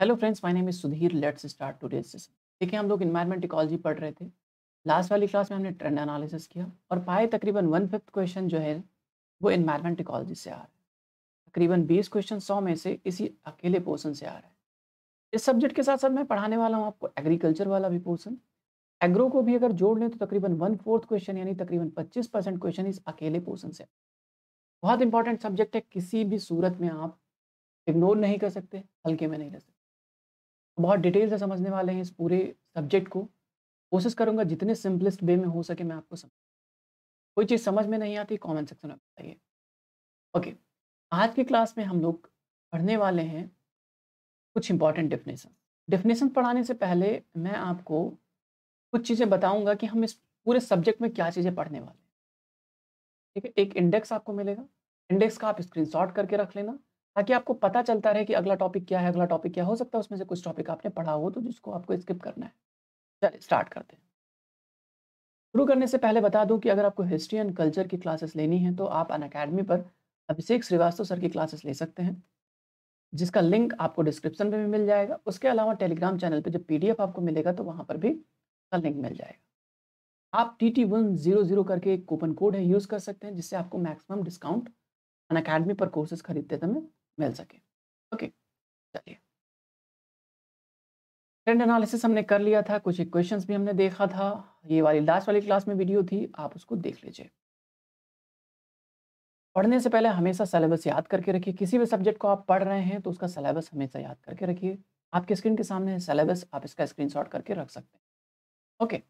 Hello friends my name is Sudhir let's start today's session देखिए हम लोग इन्वायरमेंट इकोलॉजी पढ़ रहे थे लास्ट वाली क्लास में हमने ट्रेंड एनालिसिस किया और पाए तकरीबन वन फिफ्थ क्वेश्चन जो है वो इन्वायरमेंट इकोलॉजी से आ रहा है तकरीबन बीस क्वेश्चन सौ में से इसी अकेले पोर्सन से आ रहा है इस सब्जेक्ट के साथ साथ मैं पढ़ाने वाला हूँ आपको एग्रीकल्चर वाला भी पोर्सन एग्रो को भी अगर जोड़ लें तो तकरीबन वन फोर्थ क्वेश्चन यानी तकरीबन पच्चीस परसेंट क्वेश्चन इस अकेले पोर्सन से बहुत इंपॉर्टेंट सब्जेक्ट है किसी भी सूरत में आप इग्नोर नहीं कर सकते हल्के में नहीं रह सकते बहुत डिटेल से समझने वाले हैं इस पूरे सब्जेक्ट को कोशिश करूंगा जितने सिंपलेस्ट वे में हो सके मैं आपको समझ कोई चीज़ समझ में नहीं आती कमेंट सेक्शन में बताइए ओके आज की क्लास में हम लोग पढ़ने वाले हैं कुछ इंपॉर्टेंट डेफिनेशन डेफिनेशन पढ़ाने से पहले मैं आपको कुछ चीज़ें बताऊंगा कि हम इस पूरे सब्जेक्ट में क्या चीज़ें पढ़ने वाले हैं ठीक है एक इंडेक्स आपको मिलेगा इंडेक्स का आप स्क्रीनशॉट करके रख लेना ताकि आपको पता चलता रहे कि अगला टॉपिक क्या है अगला टॉपिक क्या हो सकता है उसमें से कुछ टॉपिक आपने पढ़ा हो तो जिसको आपको स्किप करना है चलिए स्टार्ट करते हैं शुरू करने से पहले बता दूं कि अगर आपको हिस्ट्री एंड कल्चर की क्लासेस लेनी है तो आप अन अकेडमी पर अभिषेक श्रीवास्तव सर की क्लासेस ले सकते हैं जिसका लिंक आपको डिस्क्रिप्शन में भी मिल जाएगा उसके अलावा टेलीग्राम चैनल पर जो पी आपको मिलेगा तो वहाँ पर भी उसका लिंक मिल जाएगा आप T T one zero zero करके एक कूपन कोड है यूज़ कर सकते हैं जिससे आपको मैक्सिमम डिस्काउंट अन अकेडमी पर कोर्सेज खरीदते समय मिल सके ओके चलिए ट्रेंड एनालिसिस हमने कर लिया था कुछ इक्वेशंस भी हमने देखा था ये वाली लास्ट वाली क्लास में वीडियो थी आप उसको देख लीजिए पढ़ने से पहले हमेशा सिलेबस याद करके रखिए किसी भी सब्जेक्ट को आप पढ़ रहे हैं तो उसका सिलेबस हमेशा याद करके रखिए आपके स्क्रीन के सामने सिलेबस आप इसका स्क्रीनशॉट करके रख सकते हैं ओके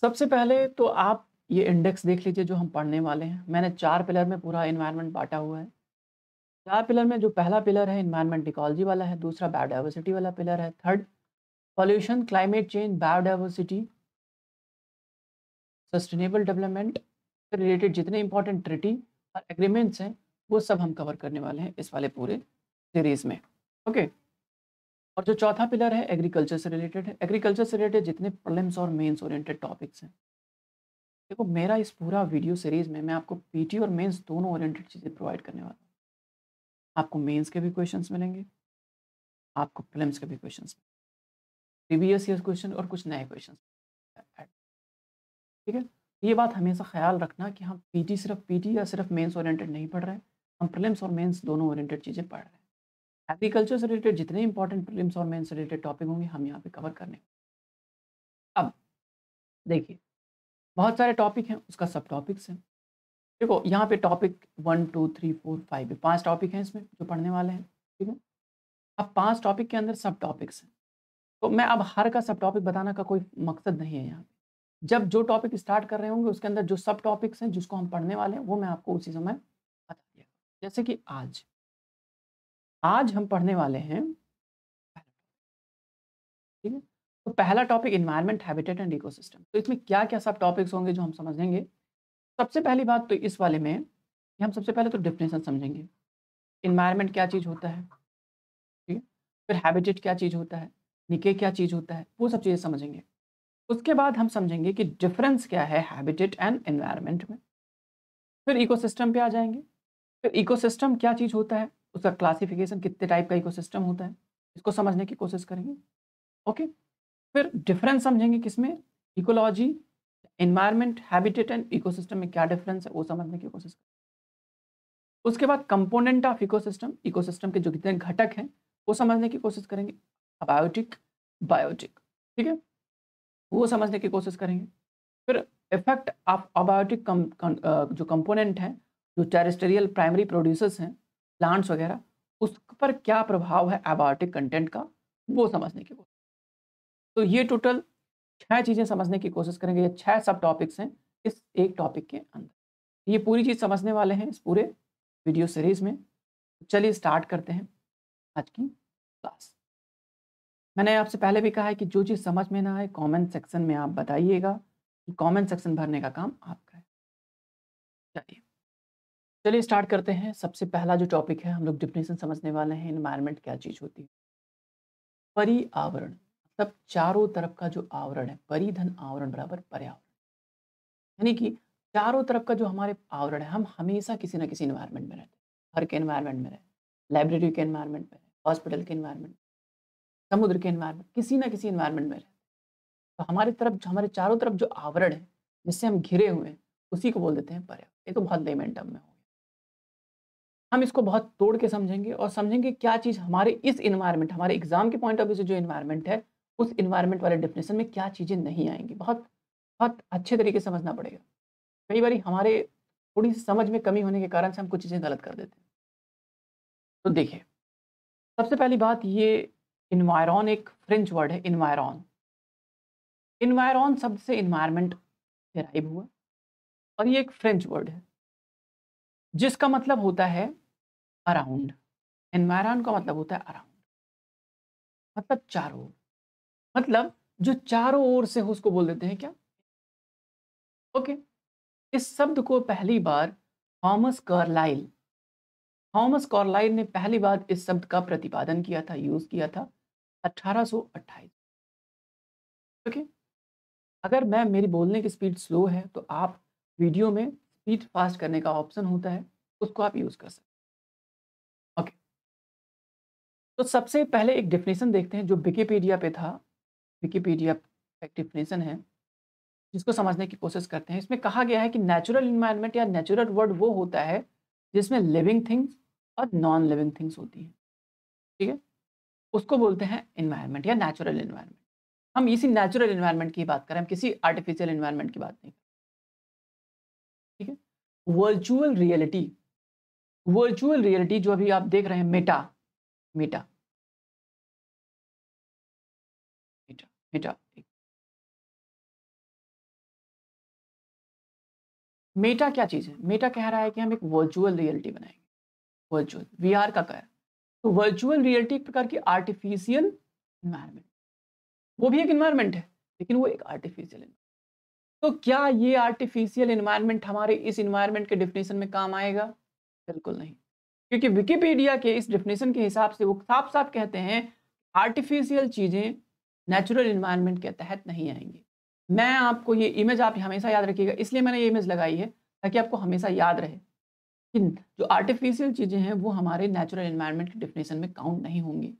सबसे पहले तो आप ये इंडेक्स देख लीजिए जो हम पढ़ने वाले हैं मैंने चार पिलर में पूरा इन्वायरमेंट बांटा हुआ है चार पिलर में जो पहला पिलर है इन्वायरमेंट इकोलॉजी वाला है दूसरा बायोडाइवर्सिटी वाला पिलर है third pollution climate change biodiversity sustainable development से रिलेटेड जितने इंपॉर्टेंट ट्रिटी और एग्रीमेंट्स हैं वो सब हम कवर करने वाले हैं इस वाले पूरे सीरीज में ओके okay. और जो चौथा पिलर है एग्रीकल्चर से रिलेटेड है एग्रीकल्चर से रिलेटेड जितने प्रॉब्लम्स और मेन्स ओरिएंटेड टॉपिक्स हैं देखो मेरा इस पूरा वीडियो सीरीज में मैं आपको पीटी और मेंस दोनों ओरिएंटेड चीज़ें प्रोवाइड करने वाला हूँ आपको मेंस के भी क्वेश्चंस मिलेंगे आपको फिल्म्स के भी क्वेश्चंस प्रीवियस ईयर क्वेश्चन और कुछ नए क्वेश्चन ठीक है ये बात हमेशा ख्याल रखना कि हम पीटी सिर्फ पीटी या सिर्फ मेंस ओरिएंटेड नहीं पढ़ रहे हैं हम फिल्म्स और मेंस दोनों ओरिएंटेड चीज़ें पढ़ रहे हैं एग्रीकल्चर से रिलेटेड जितने इंपॉर्टेंट फिल्म और मेन्स रिलेटेड टॉपिक होंगे हम यहाँ पे कवर करने अब देखिए बहुत सारे टॉपिक हैं उसका सब टॉपिक्स हैं देखो यहाँ पे topic one two three four five पांच टॉपिक हैं इसमें जो पढ़ने वाले हैं ठीक है अब पांच टॉपिक के अंदर सब टॉपिक्स हैं तो मैं अब हर का सब टॉपिक बताना का कोई मकसद नहीं है यहाँ पे जब जो टॉपिक स्टार्ट कर रहे होंगे उसके अंदर जो सब टॉपिक्स हैं जिसको हम पढ़ने वाले हैं वो मैं आपको उसी समय बता दिया जैसे कि आज आज हम पढ़ने वाले हैं ठीक है तो पहला topic environment habitat and ecosystem तो इसमें क्या क्या सब टॉपिक्स होंगे जो हम समझेंगे सबसे पहली बात तो इस वाले में हम सबसे पहले तो डिफिनेशन समझेंगे इन्वायरमेंट क्या चीज़ होता है ठीक है फिर हैबिटेट क्या चीज़ होता है निके क्या चीज़ होता है वो सब चीज़ें समझेंगे उसके बाद हम समझेंगे कि डिफरेंस क्या है हैबिटेट एंड इन्वायरमेंट में फिर इकोसिस्टम पे आ जाएंगे फिर इकोसिस्टम क्या चीज़ होता है उसका क्लासिफिकेशन कितने टाइप का इकोसिस्टम होता है इसको समझने की कोशिश करेंगे ओके फिर डिफरेंस समझेंगे किसमें ecology environment habitat and ecosystem में क्या डिफरेंस है वो समझने की कोशिश करें उसके बाद कंपोनेंट ऑफ इकोसिस्टम इकोसिस्टम के जो कितने घटक हैं वो समझने की कोशिश करेंगे अबायोटिक बायोटिक ठीक है वो समझने की कोशिश करेंगे फिर इफेक्ट ऑफ अबायोटिक जो कंपोनेंट हैं जो टेरिस्टोरियल प्राइमरी प्रोड्यूसर्स हैं प्लांट्स वगैरह उस पर क्या प्रभाव है एबायोटिक कंटेंट का वो समझने की कोशिश तो ये टोटल छह चीज़ें समझने की कोशिश करेंगे ये छह सब टॉपिक्स हैं इस एक टॉपिक के अंदर ये पूरी चीज़ समझने वाले हैं इस पूरे वीडियो सीरीज में चलिए स्टार्ट करते हैं आज की क्लास मैंने आपसे पहले भी कहा है कि जो चीज़ समझ में ना आए कमेंट सेक्शन में आप बताइएगा कि कॉमेंट सेक्शन भरने का काम आपका है चलिए चलिए स्टार्ट करते हैं सबसे पहला जो टॉपिक है हम लोग डिफिनेशन समझने वाले हैं इन्वायरमेंट क्या चीज़ होती है पर्यावरण तब चारों तरफ का जो आवरण है परिधन आवरण बराबर पर्यावरण यानी कि चारों तरफ का जो हमारे आवरण है हम हमेशा किसी ना किसी इन्वायरमेंट में रहते हैं घर के इन्वायरमेंट में रहते लाइब्रेरी के इन्वायरमेंट में हॉस्पिटल के इन्वायरमेंट समुद्र के इन्वायरमेंट किसी ना किसी इन्वायरमेंट में रहते तो हमारे तरफ हमारे चारों तरफ जो आवरण है जिससे हम घिरे हुए हैं उसी को बोल देते हैं पर्यावरण ये तो बहुत लेमेन में हो गया हम इसको बहुत तोड़ के समझेंगे और समझेंगे क्या चीज़ हमारे इस इन्वायरमेंट हमारे एग्जाम के पॉइंट ऑफ व्यू से जो इन्वायरमेंट है उस इन्वायरमेंट वाले डेफिनेशन में क्या चीज़ें नहीं आएंगी बहुत बहुत अच्छे तरीके से समझना पड़ेगा कई बार हमारे थोड़ी सी समझ में कमी होने के कारण से हम कुछ चीज़ें गलत कर देते हैं तो देखिए सबसे पहली बात ये इन्वायरॉन एक फ्रेंच वर्ड है इन्वायरॉन इन्वायरॉन शब्द से इन्वायरमेंट डेराइव हुआ और ये एक फ्रेंच वर्ड है जिसका मतलब होता है अराउंड इन्वायरॉन का मतलब होता है अराउंड मतलब चारों मतलब जो चारों ओर से हो उसको बोल देते हैं क्या ओके इस शब्द को पहली बार थॉमस कार्लाइल थॉमस कार्लाइल ने पहली बार इस शब्द का प्रतिपादन किया था यूज किया था अठारह ओके अगर मैं मेरी बोलने की स्पीड स्लो है तो आप वीडियो में स्पीड फास्ट करने का ऑप्शन होता है उसको आप यूज़ कर सकते ओके okay. तो सबसे पहले एक डेफिनेशन देखते हैं जो विकीपीडिया पे था विकीपीडिया एक डिफिनेशन है जिसको समझने की कोशिश करते हैं इसमें कहा गया है कि नेचुरल इन्वायरमेंट या नेचुरल वर्ल्ड वो होता है जिसमें लिविंग थिंग्स और नॉन लिविंग थिंग्स होती हैं ठीक है उसको बोलते हैं इन्वायरमेंट या नेचुरल इन्वायरमेंट हम इसी नेचुरल इन्वायरमेंट की बात करें हम किसी आर्टिफिशियल इन्वायरमेंट की बात नहीं ठीक है वर्चुअल रियलिटी वर्चुअल रियलिटी जो अभी आप देख रहे हैं मेटा मेटा मेटा मेटा क्या चीज है मेटा कह रहा है कि हम एक वर्चुअल रियलिटी बनाएंगे वर्चुअल वीआर का कह तो वर्चुअल रियलिटी एक प्रकार की आर्टिफिशियल इन्वायरमेंट वो भी एक इन्वायरमेंट है लेकिन वो एक आर्टिफिशियल तो क्या ये आर्टिफिशियल इन्वायरमेंट हमारे इस इन्वायरमेंट के डिफिनेशन में काम आएगा बिल्कुल नहीं क्योंकि विकीपीडिया के इस डिफिनेशन के हिसाब से वो साफ साफ कहते हैं आर्टिफिशियल चीजें नेचुरल इन्वायरमेंट के तहत नहीं आएंगे मैं आपको ये इमेज आप हमेशा याद रखिएगा इसलिए मैंने ये इमेज लगाई है ताकि आपको हमेशा याद रहे कि जो आर्टिफिशियल चीज़ें हैं वो हमारे नेचुरल इन्वायरमेंट के डिफिनेशन में काउंट नहीं होंगी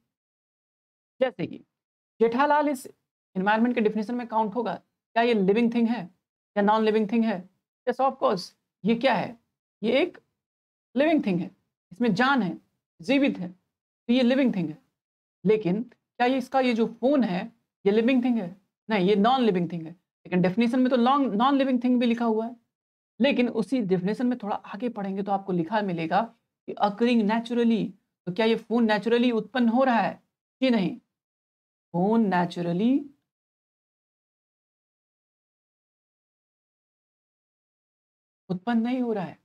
जैसे कि जेठालाल इस इन्वायरमेंट के डिफिनेशन में काउंट होगा क्या ये लिविंग थिंग है या नॉन लिविंग थिंग है यस ऑफकोर्स ये क्या है ये एक लिविंग थिंग है इसमें जान है जीवित है तो ये लिविंग थिंग है लेकिन क्या ये इसका ये जो फ़ोन है ये लिविंग थिंग है नहीं ये नॉन लिविंग थिंग है लेकिन डेफिनेशन में तो लॉन्ग नॉन लिविंग थिंग भी लिखा हुआ है लेकिन उसी डेफिनेशन में थोड़ा आगे पढ़ेंगे तो आपको लिखा मिलेगा कि अकरिंग नेचुरली तो क्या ये फोन नेचुरली उत्पन्न हो रहा है कि नहीं फोन नेचुरली उत्पन्न नहीं हो रहा है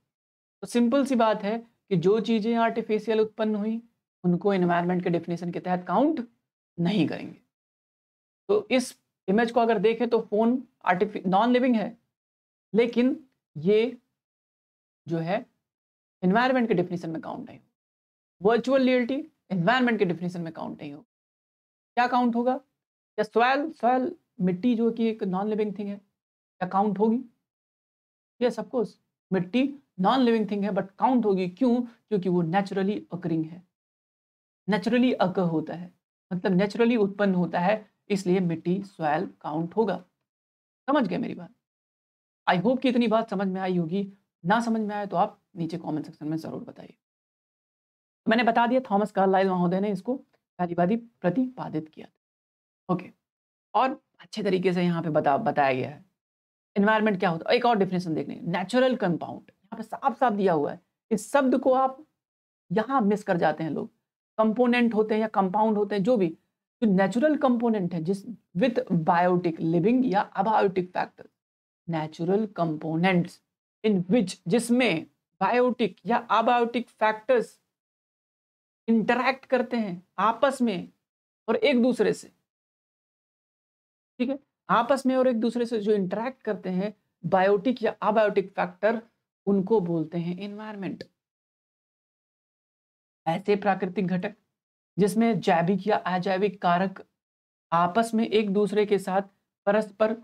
तो सिंपल सी बात है कि जो चीज़ें आर्टिफिशियल उत्पन्न हुई उनको एनवायरमेंट के डेफिनेशन के तहत काउंट नहीं करेंगे तो इस इमेज को अगर देखें तो फोन आर्टिफि नॉन लिविंग है लेकिन ये जो है इन्वायरमेंट के डिफिनेशन में काउंट नहीं होगा वर्चुअल रियलिटी इन्वायरमेंट के डिफिनेशन में काउंट नहीं होगा क्या काउंट होगा या सोयल सोयल मिट्टी जो कि एक नॉन लिविंग थिंग है क्या काउंट होगी सब ऑफकोर्स मिट्टी नॉन लिविंग थिंग है बट काउंट होगी क्यों क्योंकि वो नेचुरली अकरिंग है नेचुरली अकर होता है मतलब नेचुरली उत्पन्न होता है इसलिए मिट्टी सॉयल काउंट होगा समझ गए मेरी बात आई होप कि इतनी बात समझ में आई होगी ना समझ में आए तो आप नीचे कमेंट सेक्शन में ज़रूर बताइए मैंने बता दिया थॉमस कार्लाइल महोदय ने इसको नारीवादी प्रतिपादित किया था ओके और अच्छे तरीके से यहाँ पे बता बताया गया है इन्वायरमेंट क्या होता है एक और डिफिनेशन देखने नेचुरल कंपाउंड यहाँ पे साफ साफ दिया हुआ है इस शब्द को आप यहाँ मिस कर जाते हैं लोग कंपोनेंट होते हैं या कंपाउंड होते हैं जो भी जो नेचुरल कंपोनेंट है जिस विथ बायोटिक लिविंग या abiotic factor natural components in which जिसमें बायोटिक या अबायोटिक फैक्टर्स इंटरैक्ट करते हैं आपस में और एक दूसरे से ठीक है आपस में और एक दूसरे से जो इंटरैक्ट करते हैं बायोटिक या अबायोटिक फैक्टर उनको बोलते हैं इन्वायरमेंट ऐसे प्राकृतिक घटक जिसमें जैविक या अजैविक कारक आपस में एक दूसरे के साथ परस्पर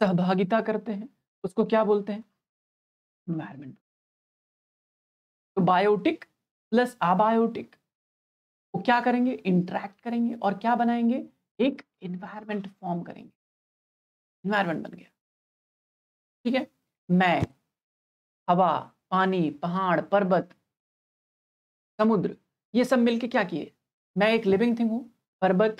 सहभागिता करते हैं उसको क्या बोलते हैं इन्वायरमेंट तो बायोटिक प्लस अबायोटिक वो क्या करेंगे इंट्रैक्ट करेंगे और क्या बनाएंगे एक एनवायरमेंट फॉर्म करेंगे इन्वायरमेंट बन गया ठीक है मैं हवा पानी पहाड़ पर्वत समुद्र ये सब मिलके क्या किए मैं एक लिविंग थिंग हूँ पर्वत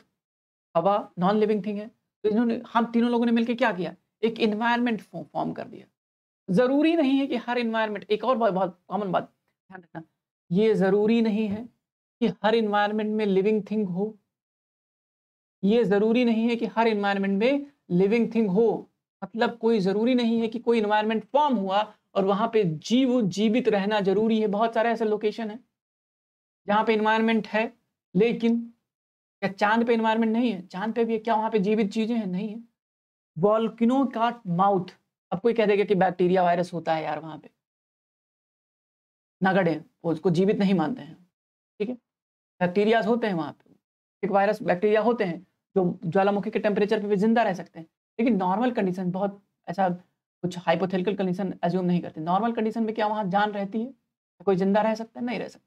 हवा नॉन लिविंग थिंग है तो इन्होंने हम तीनों लोगों ने मिलकर क्या किया एक इन्वायरमेंट फॉर्म कर दिया ज़रूरी नहीं है कि हर इन्वायरमेंट एक और बहुत कॉमन बात ध्यान रखना ये ज़रूरी नहीं है कि हर इन्वायरमेंट में लिविंग थिंग हो ये ज़रूरी नहीं है कि हर इन्वायरमेंट में लिविंग थिंग हो मतलब कोई ज़रूरी नहीं है कि कोई इन्वायरमेंट फॉर्म हुआ और वहाँ पे जीव जीवित रहना जरूरी है बहुत सारे ऐसे लोकेशन है जहाँ पे इन्वायरमेंट है लेकिन क्या चांद पे इन्वायरमेंट नहीं है चांद पे भी है क्या वहाँ पे जीवित चीजें हैं नहीं है वॉल्किनो का माउथ अब कोई कह देगा कि बैक्टीरिया वायरस होता है यार वहाँ पे नगड़े वो उसको जीवित नहीं मानते हैं ठीक है बैक्टीरियाज होते हैं वहाँ पे एक वायरस बैक्टीरिया होते हैं जो ज्वालामुखी के टेम्परेचर पे भी जिंदा रह सकते हैं लेकिन नॉर्मल कंडीशन बहुत ऐसा कुछ हाइपोथेटिकल कंडीशन एज्यूम नहीं करते नॉर्मल कंडीशन में क्या वहाँ जान रहती है कोई जिंदा रह सकता है नहीं रह सकता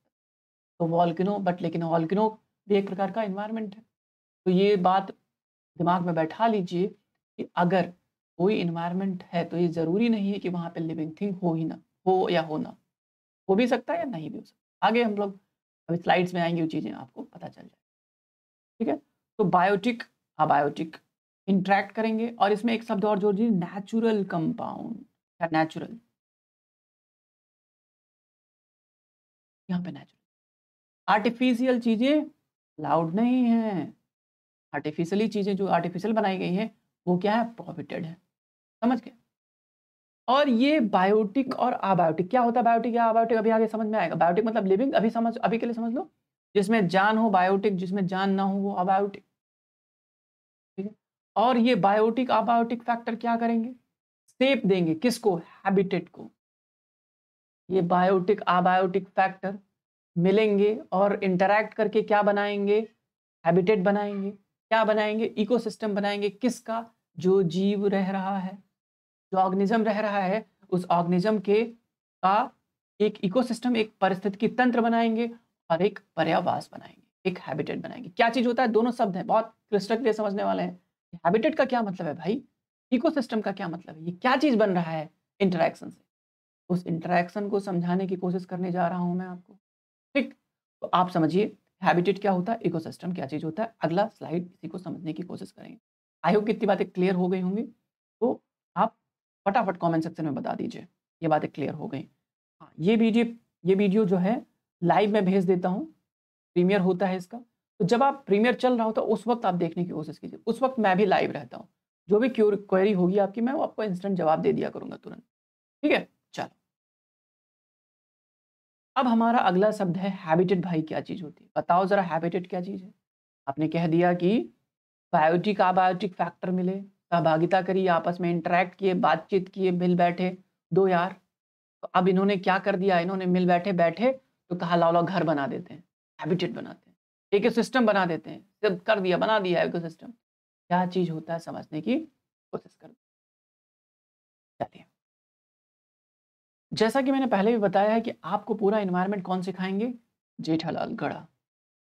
तो वॉल्किनो बट लेकिन वॉल्किनो भी एक प्रकार का इन्वायरमेंट है तो ये बात दिमाग में बैठा लीजिए कि अगर कोई इन्वायरमेंट है तो ये ज़रूरी नहीं है कि वहाँ पे लिविंग थिंग हो ही ना हो या हो ना हो भी सकता है या नहीं भी हो सकता आगे हम लोग अभी स्लाइड्स में आएंगे वो चीज़ें आपको पता चल जाए ठीक है तो बायोटिक अबायोटिक इंट्रैक्ट करेंगे और इसमें एक शब्द और जोड़ दीजिए नेचुरल कंपाउंड या नेचुरल यहाँ पे नेचुरल आर्टिफिशियल चीज़ें लाउड नहीं है आर्टिफिशियली चीज़ें जो आर्टिफिशियल बनाई गई हैं वो क्या है प्रोहिबिटेड है समझ गए और ये बायोटिक और आबायोटिक क्या होता है बायोटिक या आबायोटिक अभी आगे समझ में आएगा बायोटिक मतलब लिविंग अभी समझ अभी के लिए समझ लो जिसमें जान हो बायोटिक जिसमें जान ना हो वो अबायोटिक ठीक है और ये बायोटिक अबायोटिक फैक्टर क्या करेंगे सेप देंगे किसको हैबिटेट को ये बायोटिक अबायोटिक फैक्टर मिलेंगे और इंटरैक्ट करके क्या बनाएंगे हैबिटेट बनाएंगे क्या बनाएंगे इकोसिस्टम बनाएंगे किसका जो जीव रह रहा है जो ऑर्गेनिज्म रह रहा है उस ऑर्गेनिज्म के का एक इकोसिस्टम एक परिस्थितिकी तंत्र बनाएंगे और एक पर्यावास बनाएंगे एक हैबिटेट बनाएंगे क्या चीज होता है दोनों शब्द हैं बहुत क्रिस्टल क्लियर समझने वाले हैं हैबिटेट का क्या मतलब है भाई इकोसिस्टम का क्या मतलब है ये क्या चीज बन रहा है इंटरेक्शन से उस इंटरेक्शन को समझाने की कोशिश करने जा रहा हूं मैं आपको ठीक तो आप समझिए हैबिटेट क्या होता है इकोसिस्टम क्या चीज़ होता है अगला स्लाइड इसी को समझने की कोशिश करेंगे आई होप कितनी बातें क्लियर हो गई होंगी तो आप फटाफट कमेंट सेक्शन में बता दीजिए ये बातें क्लियर हो गई हाँ ये वीडियो ये वीडियो जो है लाइव में भेज देता हूँ प्रीमियर होता है इसका तो जब आप प्रीमियर चल रहा हो तो उस वक्त आप देखने की कोशिश कीजिए उस वक्त मैं भी लाइव रहता हूँ जो भी क्वेरी होगी आपकी मैं वो आपको इंस्टेंट जवाब दे दिया करूँगा तुरंत ठीक है चलो अब हमारा अगला शब्द है हैबिटेट भाई क्या चीज़ होती है बताओ ज़रा हैबिटेट क्या चीज़ है आपने कह दिया कि बायोटिक आबायोटिक फैक्टर मिले सहभागिता करी आपस में इंटरेक्ट किए बातचीत किए मिल बैठे दो यार तो अब इन्होंने क्या कर दिया इन्होंने मिल बैठे बैठे तो कहा लाओ लाओ घर बना देते हैं हैबिटेट बनाते हैं एक सिस्टम बना देते हैं सिर्फ कर दिया बना दिया एक सिस्टम क्या चीज़ होता है समझने की कोशिश कर चलिए जैसा कि मैंने पहले भी बताया है कि आपको पूरा इन्वायरमेंट कौन सिखाएंगे जेठालाल गढ़ा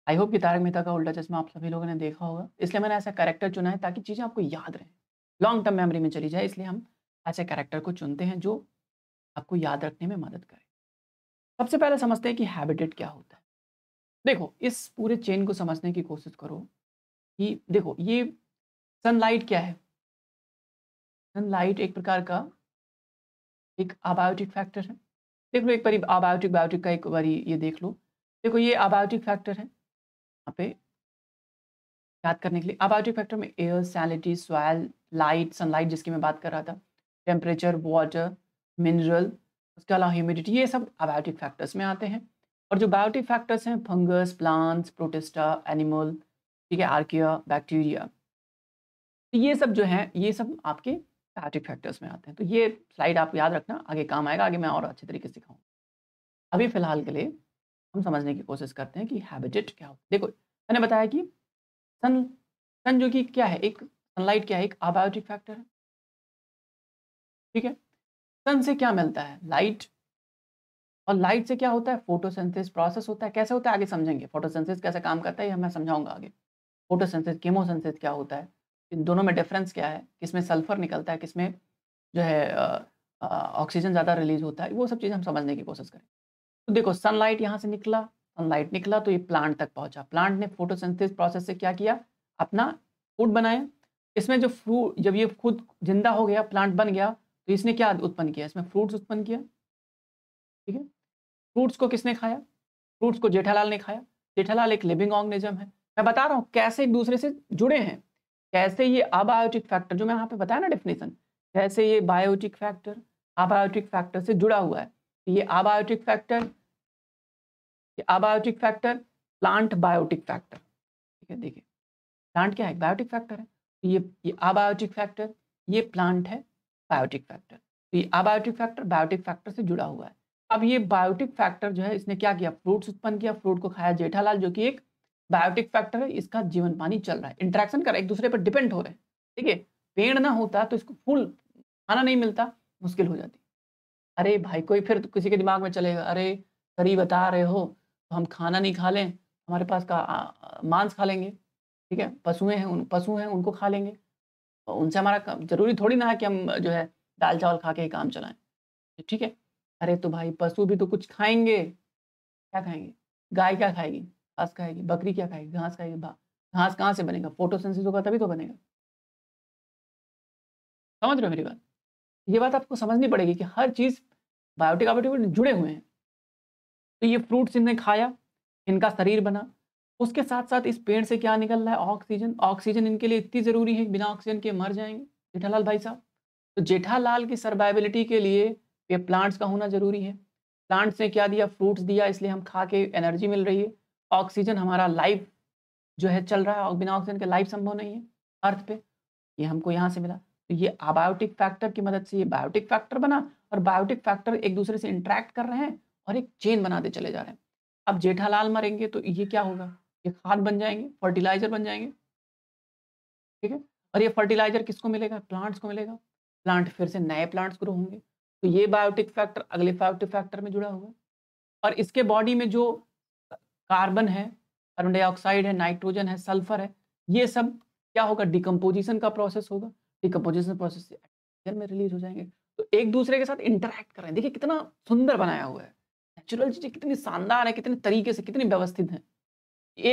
आई होप कि तारक मेहता का उल्टा चश्मा आप सभी लोगों ने देखा होगा इसलिए मैंने ऐसा कैरेक्टर चुना है ताकि चीज़ें आपको याद रहें लॉन्ग टर्म मेमोरी में चली जाए इसलिए हम ऐसे कैरेक्टर को चुनते हैं जो आपको याद रखने में मदद करे सबसे पहले समझते हैं कि हैबिटेट क्या होता है देखो इस पूरे चेन को समझने की कोशिश करो कि देखो ये सनलाइट क्या है सनलाइट एक प्रकार का एक आबायोटिक फैक्टर है देख लो एक बार आबायोटिक बायोटिक का एक बार ये देख लो देखो ये आबायोटिक फैक्टर है यहाँ पे याद करने के लिए आबायोटिक फैक्टर में air salinity soil light sunlight जिसकी मैं बात कर रहा था टेम्परेचर वाटर मिनरल उसके अलावा ह्यूमिडिटी ये सब आबायोटिक फैक्टर्स में आते हैं और जो बायोटिक फैक्टर्स हैं फंगस प्लांट्स प्रोटेस्टा एनिमल ठीक है आर्किया बैक्टीरिया तो ये सब जो है ये सब आपके स्टैटिक फैक्टर्स में आते हैं तो ये स्लाइड आप याद रखना आगे काम आएगा आगे मैं और अच्छे तरीके से सिखाऊँ अभी फिलहाल के लिए हम समझने की कोशिश करते हैं कि हैबिटेट क्या होता है देखो मैंने बताया कि सन सन जो कि क्या है एक सनलाइट क्या है एक आबायोटिक फैक्टर है ठीक है सन से क्या मिलता है लाइट और लाइट से क्या होता है फोटोसेंसिस प्रोसेस होता है कैसे होता है आगे समझेंगे फोटोसेंसिस कैसे काम करता है ये मैं समझाऊंगा आगे फोटोसेंसिस केमोसेंसिस क्या होता है इन दोनों में डिफरेंस क्या है किसमें सल्फर निकलता है किसमें जो है ऑक्सीजन ज़्यादा रिलीज होता है वो सब चीज़ हम समझने की कोशिश करें तो देखो सनलाइट यहाँ से निकला सनलाइट निकला तो ये प्लांट तक पहुँचा प्लांट ने फोटोसिंथेसिस प्रोसेस से क्या किया अपना फूड बनाया इसमें जो फ्रूट जब ये खुद जिंदा हो गया प्लांट बन गया तो इसने क्या उत्पन्न किया इसमें फ्रूट्स उत्पन्न किया ठीक है फ्रूट्स को किसने खाया फ्रूट्स को जेठालाल ने खाया जेठालाल एक लिविंग ऑर्गेनिज्म है मैं बता रहा हूँ कैसे एक दूसरे से जुड़े हैं कैसे ये अबायोटिक फैक्टर जो मैं यहाँ पे बताया ना डेफिनेशन कैसे ये बायोटिक फैक्टर अबायोटिक फैक्टर से जुड़ा हुआ है ये अबायोटिक फैक्टर ये abiotic factor plant biotic factor ठीक है देखिए प्लांट क्या है बायोटिक फैक्टर है तो ये ये अबायोटिक फैक्टर ये प्लांट है बायोटिक फैक्टर तो ये अबायोटिक फैक्टर बायोटिक फैक्टर से जुड़ा हुआ है अब ये बायोटिक फैक्टर जो है इसने क्या किया फ्रूट्स उत्पन्न किया फ्रूट को खाया जेठालाल जो कि एक बायोटिक फैक्टर है इसका जीवन पानी चल रहा है इंट्रैक्शन कर एक दूसरे पर डिपेंड हो रहे हैं ठीक है पेड़ ना होता तो इसको फूल खाना नहीं मिलता मुश्किल हो जाती अरे भाई कोई फिर तो किसी के दिमाग में चलेगा अरे करी बता रहे हो तो हम खाना नहीं खा लें हमारे पास का मांस खा लेंगे ठीक है पशुएं हैं उन पशु हैं उनको खा लेंगे और तो उनसे हमारा जरूरी थोड़ी ना है कि हम जो है दाल चावल खा के ही काम चलाएं ठीक है अरे तो भाई पशु भी तो कुछ खाएंगे क्या खाएंगे गाय क्या खाएगी घास खाएगी बकरी क्या खाएगी घास खाएगी घास कहाँ से बनेगा फोटोसेंसिस होगा तभी तो बनेगा समझ रहे हो मेरी बात ये बात आपको समझनी पड़ेगी कि हर चीज़ बायोटिक जुड़े हुए हैं तो ये फ्रूट्स इनने खाया इनका शरीर बना उसके साथ साथ इस पेड़ से क्या निकल रहा है ऑक्सीजन ऑक्सीजन इनके लिए इतनी ज़रूरी है बिना ऑक्सीजन के मर जाएंगे जेठालाल भाई साहब तो जेठालाल की सर्वाइबिलिटी के लिए ये प्लांट्स का होना ज़रूरी है प्लांट्स ने क्या दिया फ्रूट्स दिया इसलिए हम खा के एनर्जी मिल रही है ऑक्सीजन हमारा लाइफ जो है चल रहा है और बिना ऑक्सीजन के लाइफ संभव नहीं है अर्थ पे ये हमको यहाँ से मिला तो ये आबायोटिक फैक्टर की मदद से ये बायोटिक फैक्टर बना और बायोटिक फैक्टर एक दूसरे से इंट्रैक्ट कर रहे हैं और एक चेन बनाते चले जा रहे हैं अब जेठालाल मरेंगे तो ये क्या होगा ये खाद बन जाएंगे फर्टिलाइजर बन जाएंगे ठीक है और ये फर्टिलाइजर किसको मिलेगा प्लांट्स को मिलेगा प्लांट फिर से नए प्लांट्स ग्रो होंगे तो ये बायोटिक फैक्टर अगले बायोटिक फैक्टर में जुड़ा होगा और इसके बॉडी में जो कार्बन है कार्बन डाइऑक्साइड है नाइट्रोजन है सल्फर है ये सब क्या होगा डिकम्पोजिशन का प्रोसेस होगा डिकम्पोजिशन प्रोसेस से ऑक्सीजन में रिलीज हो जाएंगे तो एक दूसरे के साथ इंटरेक्ट कर रहे हैं देखिए कितना सुंदर बनाया हुआ है नेचुरल चीज़ें कितनी शानदार है कितने तरीके से कितनी व्यवस्थित हैं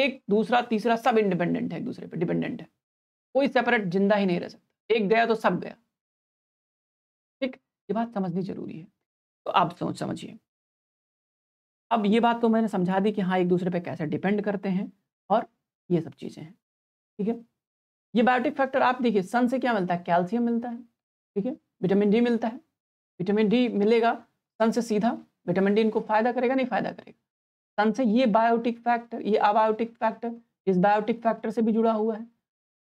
एक दूसरा तीसरा सब इंडिपेंडेंट है एक दूसरे पर डिपेंडेंट है कोई सेपरेट जिंदा ही नहीं रह सकता एक गया तो सब गया ठीक ये बात समझनी जरूरी है तो आप सोच समझिए अब ये बात तो मैंने समझा दी कि हाँ एक दूसरे पे कैसे डिपेंड करते हैं और ये सब चीज़ें हैं ठीक है ये बायोटिक फैक्टर आप देखिए सन से क्या मिलता है कैल्शियम मिलता है ठीक है विटामिन डी मिलता है विटामिन डी मिलेगा सन से सीधा विटामिन डी इनको फायदा करेगा नहीं फायदा करेगा सन से ये बायोटिक फैक्टर ये अबायोटिक फैक्टर इस बायोटिक फैक्टर से भी जुड़ा हुआ है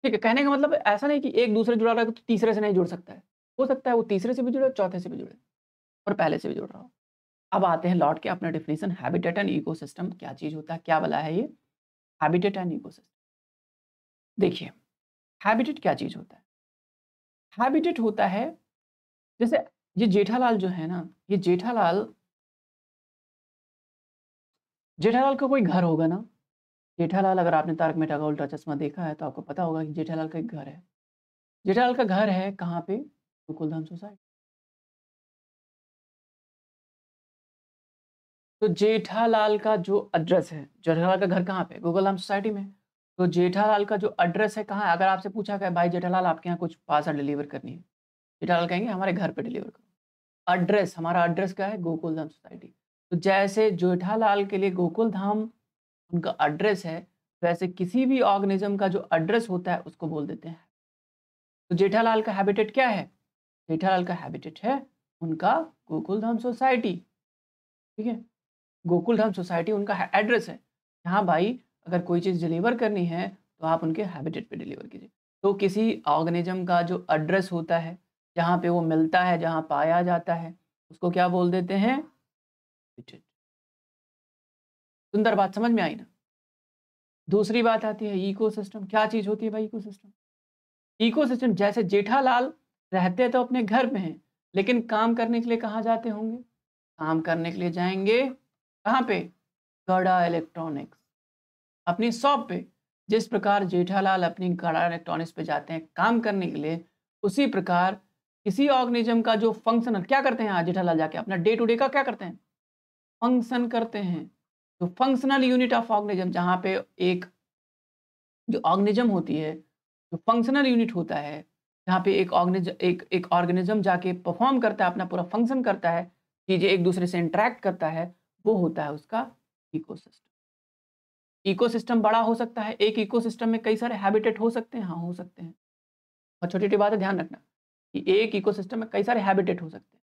ठीक है कहने का मतलब ऐसा नहीं कि एक दूसरे जुड़ा रहा है तो तीसरे से नहीं जुड़ सकता है हो सकता है वो तीसरे से भी जुड़े चौथे से भी जुड़े और पहले से भी जुड़ रहा हो अब आते हैं लॉर्ड के अपना डेफिनेशन हैबिटेट एंड इकोसिस्टम क्या चीज़ होता है क्या वाला है ये हैबिटेट एंड इकोसिस्टम देखिए हैबिटेट क्या चीज़ होता है हैबिटेट होता है जैसे ये जेठालाल जो है ना ये जेठालाल जेठालाल का को कोई घर होगा ना जेठालाल अगर आपने तारक मेहता का उल्टा चश्मा देखा है तो आपको पता होगा कि जेठालाल का एक घर है जेठालाल का घर है कहाँ पे गोकुलधाम सोसाइटी तो जेठालाल का जो एड्रेस है जेठालाल का घर कहाँ पे हम सोसाइटी में तो जेठालाल का जो एड्रेस है कहाँ है अगर आपसे पूछा गया भाई जेठालाल आपके यहाँ कुछ पार्सल डिलीवर करनी है जेठालाल कहेंगे हमारे घर पे डिलीवर करो एड्रेस हमारा एड्रेस क्या है गोकुल धाम सोसाइटी तो जैसे जेठालाल के लिए गोकुल धाम उनका एड्रेस है वैसे किसी भी ऑर्गेनिज्म का जो एड्रेस होता है उसको बोल देते हैं तो जेठालाल का हैबिटेट क्या है जेठालाल का हैबिटेट है उनका गोकुल धाम सोसाइटी ठीक है गोकुल धाम सोसाइटी उनका एड्रेस है यहाँ भाई अगर कोई चीज़ डिलीवर करनी है तो आप उनके हैबिटेट पे डिलीवर कीजिए तो किसी ऑर्गेनिज्म का जो एड्रेस होता है जहाँ पे वो मिलता है जहाँ पाया जाता है उसको क्या बोल देते हैं सुंदर बात समझ में आई ना दूसरी बात आती है इकोसिस्टम क्या चीज़ होती है भाई इकोसिस्टम इकोसिस्टम जैसे जेठालाल रहते तो अपने घर में हैं लेकिन काम करने के लिए कहाँ जाते होंगे काम करने के लिए जाएंगे कहाँ पे गड़ा इलेक्ट्रॉनिक्स अपनी शॉप पे जिस प्रकार जेठालाल अपनी गड़ा इलेक्ट्रॉनिक्स पे जाते हैं काम करने के लिए उसी प्रकार किसी ऑर्गेनिज्म का जो फंक्शन क्या करते हैं जेठालाल जाके अपना डे टू डे का क्या करते हैं फंक्शन करते हैं जो फंक्शनल यूनिट ऑफ ऑर्गेनिज्म जहाँ पे एक जो ऑर्गेनिज्म होती है जो फंक्शनल यूनिट होता है जहाँ पे एक ऑर्गेनिज एक एक ऑर्गेनिज्म जाके परफॉर्म करता है अपना पूरा फंक्शन करता है चीज़ें एक दूसरे से इंट्रैक्ट करता है वो होता है उसका इकोसिस्टम इकोसिस्टम बड़ा हो सकता है एक इकोसिस्टम में कई सारे हैबिटेट हो सकते हैं हाँ हो सकते हैं और छोटी छोटी बात है ध्यान रखना कि एक इकोसिस्टम में कई सारे हैबिटेट हो सकते हैं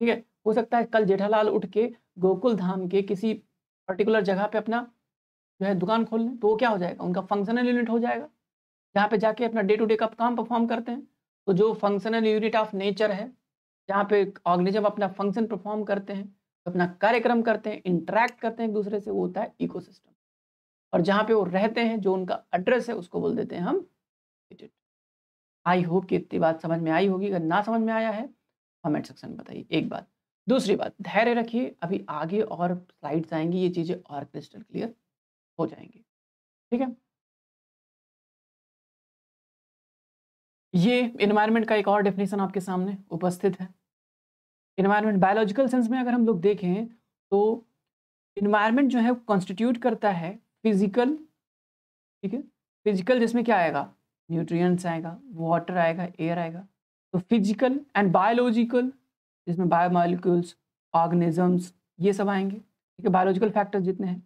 ठीक है हो सकता है कल जेठालाल उठ के गोकुल धाम के किसी पर्टिकुलर जगह पे अपना जो है दुकान खोल लें तो वो क्या हो जाएगा उनका फंक्शनल यूनिट हो जाएगा जहाँ पे जाके अपना डे टू डे का काम परफॉर्म करते हैं तो जो फंक्शनल यूनिट ऑफ नेचर है जहाँ पे ऑर्गेनिज्म अपना फंक्शन परफॉर्म करते हैं अपना कार्यक्रम करते हैं इंटरेक्ट करते हैं एक दूसरे से वो होता है इको और जहां पे वो रहते हैं जो उनका एड्रेस है उसको बोल देते हैं हम आई होप कि इतनी बात समझ में आई होगी अगर ना समझ में आया है कमेंट सेक्शन में बताइए एक बात दूसरी बात धैर्य रखिए अभी आगे और स्लाइड्स आएंगी ये चीज़ें और क्रिस्टल क्लियर हो जाएंगी ठीक है ये इन्वायरमेंट का एक और डेफिनेशन आपके सामने उपस्थित है इन्वायरमेंट बायोलॉजिकल सेंस में अगर हम लोग देखें तो इन्वायरमेंट जो है कॉन्स्टिट्यूट करता है फिजिकल ठीक है फिजिकल जिसमें क्या आएगा न्यूट्रिएंट्स आएगा वाटर आएगा एयर आएगा तो फिजिकल एंड बायोलॉजिकल जिसमें बायोमालिक्यूल्स ऑर्गेनिजम्स ये सब आएंगे ठीक है बायोलॉजिकल फैक्टर्स जितने हैं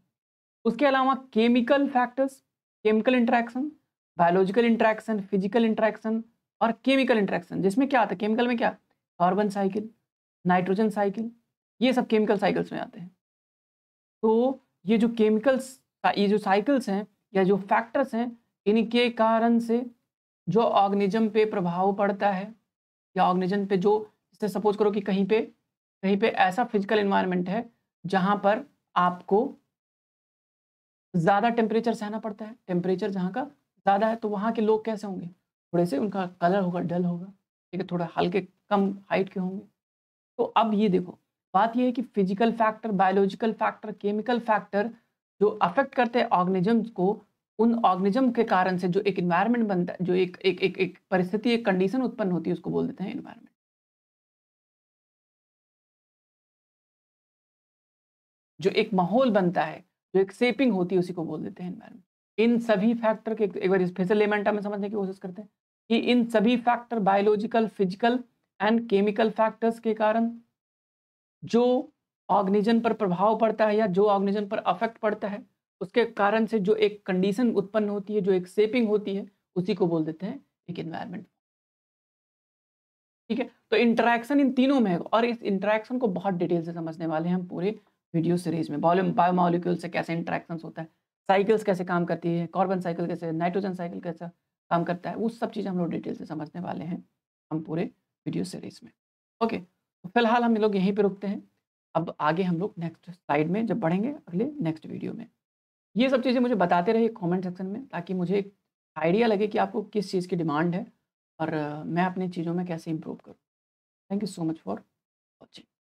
उसके अलावा chemical factors chemical interaction biological interaction physical interaction और केमिकल इंट्रैक्शन जिसमें क्या आता है केमिकल में क्या कार्बन साइकिल नाइट्रोजन साइकिल ये सब केमिकल साइकिल्स में आते हैं तो ये जो केमिकल्स ये जो साइकिल्स हैं या जो फैक्टर्स हैं इनके कारण से जो ऑर्गेनिज्म पे प्रभाव पड़ता है या ऑर्गेनिज्म पे जो जैसे सपोज करो कि कहीं पे कहीं पे ऐसा फिजिकल इन्वायरमेंट है जहाँ पर आपको ज़्यादा टेम्परेचर सहना पड़ता है टेम्परेचर जहाँ का ज़्यादा है तो वहाँ के लोग कैसे होंगे थोड़े से उनका कलर होगा डल होगा ठीक है थोड़ा हल्के कम हाइट के होंगे तो अब ये देखो बात ये है कि physical factor biological factor chemical factor जो अफेक्ट करते हैं ऑर्गेनिजम्स को उन ऑर्गेनिज्म के कारण से जो एक इन्वायरमेंट बनता है जो एक एक एक, एक परिस्थिति एक कंडीशन उत्पन्न होती है उसको बोल देते हैं इन्वायरमेंट जो एक माहौल बनता है जो एक सेपिंग होती है उसी को बोल देते हैं इन्वायरमेंट इन सभी फैक्टर के एक बार स्पेशल एलिमेंटा में समझने की कोशिश करते हैं कि इन सभी factor biological physical and chemical factors के कारण जो ऑग्निजन पर प्रभाव पड़ता है या जो ऑग्निजन पर अफेक्ट पड़ता है उसके कारण से जो एक कंडीशन उत्पन्न होती है जो एक सेपिंग होती है उसी को बोल देते हैं एक इन्वायरमेंट ठीक है तो इंटरेक्शन इन तीनों में और इस इंटरेक्शन को बहुत डिटेल से समझने वाले हैं हम पूरे वीडियो सीरीज में बायोमोलिक्यूल से कैसे इंटरेक्शन होता है साइकिल्स कैसे काम करती है कार्बन साइकिल कैसे नाइट्रोजन साइकिल कैसा काम करता है उस सब चीज़ हम लोग डिटेल से समझने वाले हैं हम पूरे वीडियो सीरीज में ओके तो फिलहाल हम लोग यहीं पर रुकते हैं अब आगे हम लोग नेक्स्ट साइड में जब बढ़ेंगे अगले नेक्स्ट वीडियो में ये सब चीज़ें मुझे बताते रहिए कमेंट सेक्शन में ताकि मुझे एक आइडिया लगे कि आपको किस चीज़ की डिमांड है और मैं अपनी चीज़ों में कैसे इम्प्रूव करूँ thank you so much for watching